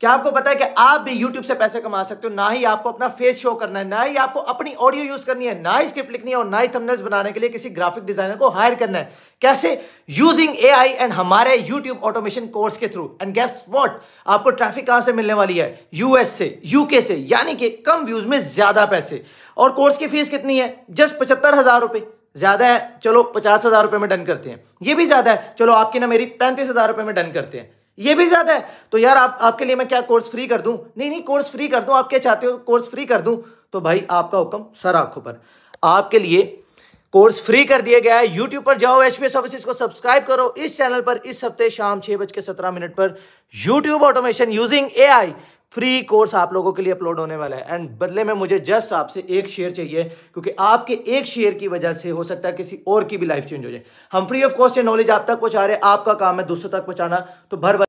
क्या आपको पता है कि आप भी YouTube से पैसे कमा सकते हो ना ही आपको अपना फेस शो करना है ना ही आपको अपनी ऑडियो यूज करनी है ना ही स्क्रिप्ट लिखनी है और ना ही थंबनेल्स बनाने के लिए किसी ग्राफिक डिजाइनर को हायर करना है कैसे यूजिंग आई एंड हमारे YouTube ऑटोमेशन कोर्स के थ्रू एंड गैस वॉट आपको ट्रैफिक कहां से मिलने वाली है यूएस से यूके से यानी कि कम व्यूज में ज्यादा पैसे और कोर्स की फीस कितनी है जस्ट पचहत्तर हजार रुपए ज्यादा है चलो पचास हजार रुपए में डन करते हैं ये भी ज्यादा है चलो आपकी ना मेरी पैंतीस हजार रुपए में डन करते हैं ये भी ज़्यादा है तो यार आप आपके लिए मैं क्या कोर्स फ्री कर दूं नहीं नहीं कोर्स फ्री कर दूं आप क्या चाहते हो कोर्स फ्री कर दूं तो भाई आपका हुक्म सर आंखों पर आपके लिए कोर्स फ्री कर दिया गया है यूट्यूब पर जाओ एच पी सर्विसेज को सब्सक्राइब करो इस चैनल पर इस हफ्ते शाम छह बज के सत्रह मिनट पर YouTube automation using a free course आप लोगों के लिए अपलोड होने वाला है एंड बदले में मुझे जस्ट आपसे एक शेयर चाहिए क्योंकि आपके एक शेयर की वजह से हो सकता है किसी और की भी लाइफ चेंज हो जाए हम फ्री ऑफ कॉस्ट ये नॉलेज आप तक पहुंचा रहे हैं आपका काम है दूसरों तक पहुंचाना तो भर